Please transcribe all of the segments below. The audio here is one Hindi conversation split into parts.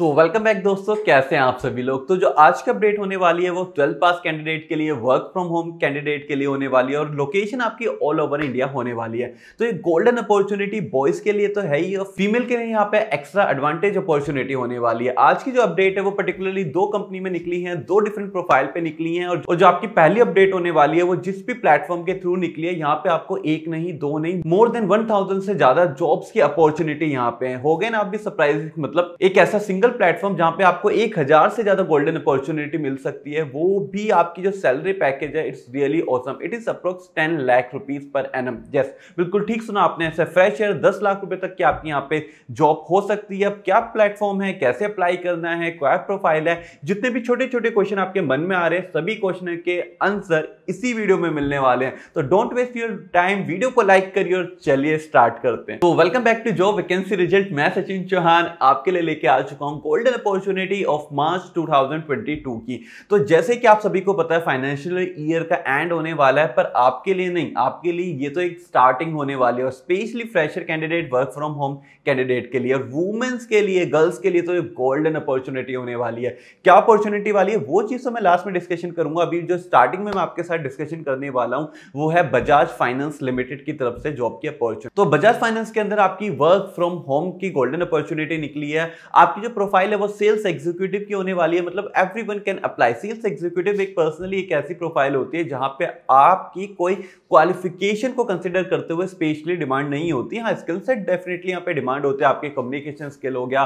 तो वेलकम बैक दोस्तों कैसे हैं आप सभी लोग तो जो आज की अपडेट होने वाली है वो ट्वेल्थ पास कैंडिडेट के लिए वर्क फ्रॉम होम कैंडिडेट के लिए होने वाली है और लोकेशन आपकी ऑल ओवर इंडिया होने वाली है तो ये गोल्डन अपॉर्चुनिटी बॉयज के लिए तो है ही और फीमेल के लिए यहाँ पे एक्स्ट्रा एडवांटेज अपॉर्चुनिटी होने वाली है आज की जो अपडेट है वो पर्टिकुलरली दो कंपनी में निकली है दो डिफरेंट प्रोफाइल पे निकली है और जो आपकी पहली अपडेट होने वाली है वो जिस भी प्लेटफॉर्म के थ्रू निकली है यहाँ पे आपको एक नहीं दो नहीं मोर देन वन से ज्यादा जॉब्स की अपॉर्चुनिटी यहाँ पे हो गए ना आप भी सरप्राइज मतलब एक ऐसा सिंगल सिंगल प्लेटफॉर्म जहां पे आपको एक हजार से ज्यादा गोल्डन अपॉर्चुनिटी मिल सकती है वो भी आपकी जो सैलरी पैकेज है it's really awesome it is approx ten lakh rupees per annum yes बिल्कुल ठीक सुना आपने ऐसे फ्रेश एयर दस लाख रुपए तक की आपकी यहाँ पे जॉब हो सकती है अब क्या प्लेटफॉर्म है कैसे अप्लाई करना है क्या प्रोफाइल है जितने भी छोटे छोटे क्वेश्चन आपके मन में आ रहे हैं सभी क्वेश्चन के आंसर इसी वीडियो में मिलने वाले हैं तो don't waste your time video को लाइक करिए और चलिए स्टार्ट करते हैं तो welcome back to job vacancy result मैं सचिन चौहान आपके लिए लेके आ चुका हूँ form golden opportunity of March 2022 की तो जैसे कि आप सभी को पता है फाइनेंशियल ईयर का एंड होने वाला है पर आपके लिए नहीं आपके लिए ये तो एक स्टार्टिंग होने वाली है और specially fresher candidate work from home candidate के लिए और वुमेन्स के लिए गर्ल्स के लिए तो एक गोल्डन अपॉर्चुनिटी होने वाली है क्या अपॉर्चुनिटी वाली है वो चीज़ तो मैं लास्ट में डिस्कशन करूंगा अभी जो स्टार्टिंग में मैं आपके साथ डिस्कशन करने वाला हूँ वो है बजाज फाइनेंस लिमिटेड की तरफ से जॉब की अपॉर्चुनिटी तो बजाज फाइनेंस के अंदर आपकी वर्क फ्रॉम होम की गोल्डन अपॉर्चुनिटी निकली है आपकी जो प्रोफाइल है वो सेल्स एग्जीक्यूटिव की होने वाली है मतलब every one can apply sales executive एक पर्सनली एक ऐसी प्रोफाइल होती है जहां पे आपकी कोई क्वालिफिकेशन को कंसिडर करते हुए स्पेशली डिमांड नहीं होती हाँ स्किल सेट डेफिनेटली यहाँ पे डिमांड होते हैं आपके कम्युनिकेशन स्किल हो गया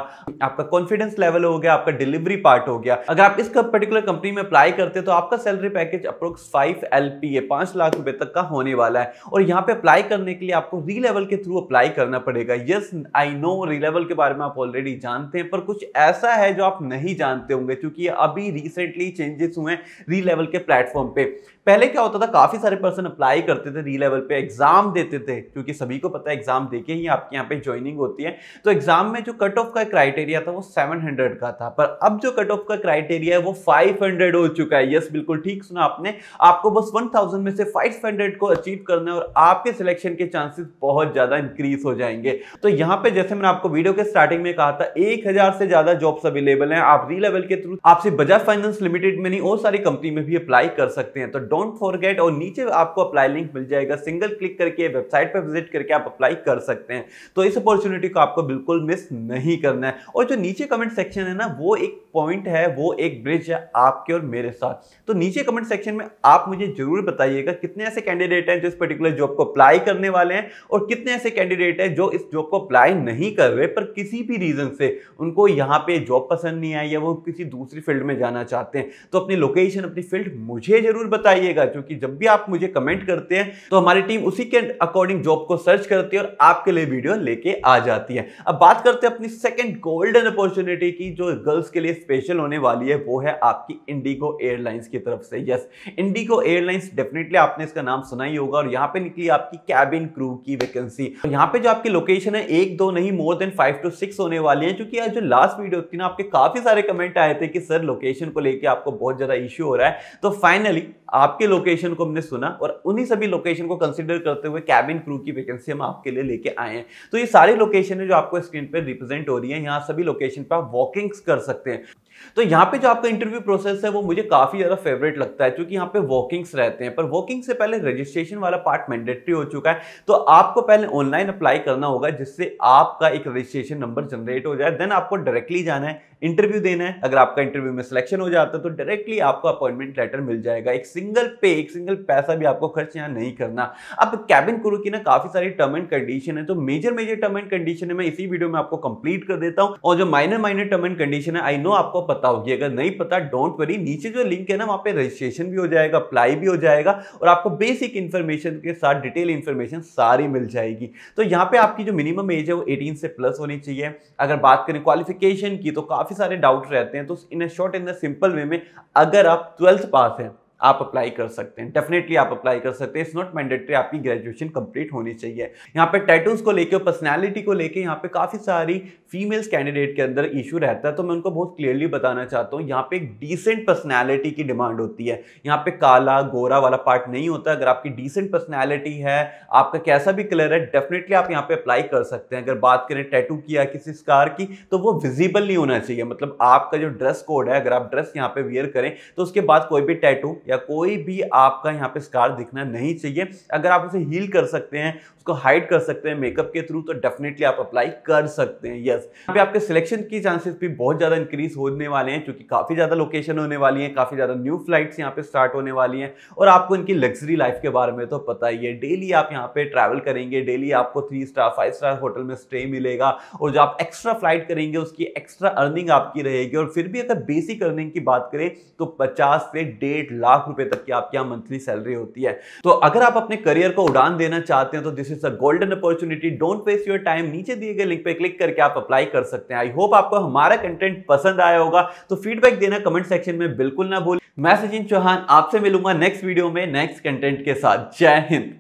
आपका कॉन्फिडेंस लेवल हो गया आपका डिलीवरी पार्ट हो गया अगर आप इस पर्टिकुलर कंपनी में अप्लाई करते तो आपका salary package approx five L P A पांच लाख रुपए तक का होने वाला है और यहाँ पे अप्लाई करने के लिए आपको री लेवल के थ्रू अप्लाई करना पड़ेगा यस आई नो री लेवल के बारे में आप ऑलरेडी जानते हैं पर कुछ ऐसा है जो आप नहीं जानते होंगे क्योंकि अभी रिसेंटली चेंजेस हुए हैं री लेवल के प्लेटफॉर्म पे पहले क्या होता था काफ़ी सारे पर्सन अप्लाई करते थे री लेवल पे एग्जाम देते थे क्योंकि सभी को पता है एग्जाम देके ही आपके यहाँ पे ज्वाइनिंग होती है तो एग्जाम में जो कट ऑफ का क्राइटेरिया था वो 700 का था पर अब जो कट ऑफ का क्राइटेरिया है वो 500 हो चुका है यस बिल्कुल ठीक सुना आपने आपको बस 1000 में से 500 को अचीव करना है और आपके सिलेक्शन के चांसेस बहुत ज़्यादा इंक्रीज हो जाएंगे तो यहाँ पे जैसे मैंने आपको वीडियो के स्टार्टिंग में कहा था एक से ज्यादा ज्यादा जॉब्स अवेलेबल हैं आप री लेवल के थ्रू आपसे बजाज फाइनेंस लिमिटेड में नहीं और सारी कंपनी में भी अप्लाई कर सकते हैं तो डोंट फॉरगेट और नीचे आपको अप्लाई लिंक मिल जाएगा सिंगल क्लिक करके वेबसाइट पर विजिट करके आप अप्लाई कर सकते हैं तो इस अपॉर्चुनिटी को आपको बिल्कुल मिस नहीं करना है और जो नीचे कमेंट सेक्शन है ना वो एक पॉइंट है वो एक ब्रिज है आपके और मेरे साथ तो नीचे कमेंट सेक्शन में आप मुझे जरूर बताइएगा कितने ऐसे कैंडिडेट हैं जो इस पर्टिकुलर जॉब को अप्लाई करने वाले हैं और कितने ऐसे कैंडिडेट हैं जो इस जॉब को अप्लाई नहीं कर रहे पर किसी भी रीज़न से उनको यहाँ पे जॉब पसंद नहीं आई या वो किसी दूसरी फील्ड में जाना चाहते हैं तो अपनी लोकेशन अपनी फील्ड मुझे ज़रूर बताइएगा क्योंकि जब भी आप मुझे कमेंट करते हैं तो हमारी टीम उसी के अकॉर्डिंग जॉब को सर्च करती है और आपके लिए वीडियो लेके आ जाती है अब बात करते हैं अपनी सेकेंड गोल्डन अपॉर्चुनिटी की जो गर्ल्स के लिए स्पेशल होने वाली है वो है आपकी इंडिगो एयरलाइंस की तरफ से यस इंडिगो एयरलाइंस डेफिनेटली आपने इसका नाम सुना ही होगा और यहाँ पे निकली आपकी कैबिन क्रू की वैकेंसी यहाँ पे जो आपकी लोकेशन है एक दो नहीं more than five to six होने वाली है क्योंकि जो लास्ट वीडियो थी ना आपके काफी सारे कमेंट आए थे कि सर लोकेशन को लेकर आपको बहुत ज्यादा इश्यू हो रहा है तो फाइनली आपके लोकेशन को हमने सुना और उन्हीं सभी लोकेशन को कंसिडर करते हुए कैबिन क्रू की वैकेंसी हम आपके लिए लेके आए हैं तो ये सारी लोकेशन है जो आपको स्क्रीन पर रिप्रेजेंट हो रही है यहाँ सभी लोकेशन पर आप वॉकिंग्स कर सकते हैं तो यहाँ पे जो आपका इंटरव्यू प्रोसेस है वो मुझे काफ़ी ज़्यादा फेवरेट लगता है क्योंकि यहाँ पे वॉकिंग्स रहते हैं पर वॉकिंग से पहले रजिस्ट्रेशन वाला पार्ट मैंडेटरी हो चुका है तो आपको पहले ऑनलाइन अप्लाई करना होगा जिससे आपका एक रजिस्ट्रेशन नंबर जनरेट हो जाए देन आपको डायरेक्टली जाना है इंटरव्यू देना है अगर आपका इंटरव्यू में सिलेक्शन हो जाता है तो डायरेक्टली आपको अपॉइंटमेंट लेटर मिल जाएगा एक सिंगल पे एक सिंगल पैसा भी आपको खर्च यहाँ नहीं करना अब कैबिन क्रू की ना काफ़ी सारी टर्म एंड कंडीशन है तो major major term and condition है मैं इसी वीडियो में आपको कंप्लीट कर देता हूँ और जो minor minor term and condition है आई नो आपको पता होगी अगर नहीं पता डोंट वरी नीचे जो लिंक है ना वहाँ पे रजिस्ट्रेशन भी हो जाएगा अप्लाई भी हो जाएगा और आपको बेसिक इन्फॉर्मेशन के साथ डिटेल इन्फॉर्मेशन सारी मिल जाएगी तो यहाँ पे आपकी जो मिनिमम एज है वो एटीन से प्लस होनी चाहिए अगर बात करें क्वालिफिकेशन की तो काफ़ी सारे डाउट रहते हैं तो in a short in the simple way में अगर आप ट्वेल्थ पास हैं आप अप्लाई कर सकते हैं डेफिनेटली आप अप्लाई कर सकते हैं इट्स नॉट मैंडेटरी आपकी ग्रेजुएशन कंप्लीट होनी चाहिए यहाँ पे टैटूज को लेकर पर्सनैलिटी को लेकर यहाँ पे काफ़ी सारी फीमेल्स कैंडिडेट के अंदर इशू रहता है तो मैं उनको बहुत क्लियरली बताना चाहता हूँ यहाँ पे एक डिसेंट पर्सनैलिटी की डिमांड होती है यहाँ पे काला गोरा वाला पार्ट नहीं होता अगर आपकी डिसेंट पर्सनैलिटी है आपका कैसा भी कलर है डेफिनेटली आप यहाँ पे अप्लाई कर सकते हैं अगर बात करें टैटू की या किसी स्कार की तो वो विजिबल नहीं होना चाहिए मतलब आपका जो ड्रेस कोड है अगर आप ड्रेस यहाँ पे वियर करें तो उसके बाद कोई भी टैटू या कोई भी आपका यहाँ पे स्कार दिखना नहीं चाहिए अगर आप उसे हील कर सकते हैं उसको हाइड कर सकते हैं मेकअप के थ्रू तो डेफिनेटली आप अप्लाई कर सकते हैं यस यहाँ पे आपके सिलेक्शन की चांसेस भी बहुत ज़्यादा इंक्रीज होने वाले हैं क्योंकि काफ़ी ज़्यादा लोकेशन होने वाली है काफ़ी ज़्यादा न्यू फ्लाइट्स यहाँ पे स्टार्ट होने वाली हैं और आपको इनकी लग्जरी लाइफ के बारे में तो पता ही है डेली आप यहाँ पे ट्रैवल करेंगे डेली आपको three star five star hotel में स्टे मिलेगा और जो आप एक्स्ट्रा फ्लाइट करेंगे उसकी एक्स्ट्रा अर्निंग आपकी रहेगी और फिर भी अगर बेसिक अर्निंग की बात करें तो पचास से डेढ़ लाख लाख रुपए तक की आपकी यहाँ मंथली सैलरी होती है तो अगर आप अपने करियर को उड़ान देना चाहते हैं तो this is a golden opportunity don't waste your time नीचे दिए गए लिंक पे क्लिक करके आप अप्लाई कर सकते हैं आई होप आपको हमारा कंटेंट पसंद आया होगा तो फीडबैक देना कमेंट सेक्शन में बिल्कुल ना भूल मैं सचिन चौहान आपसे मिलूंगा नेक्स्ट वीडियो में नेक्स्ट कंटेंट के साथ जय हिंद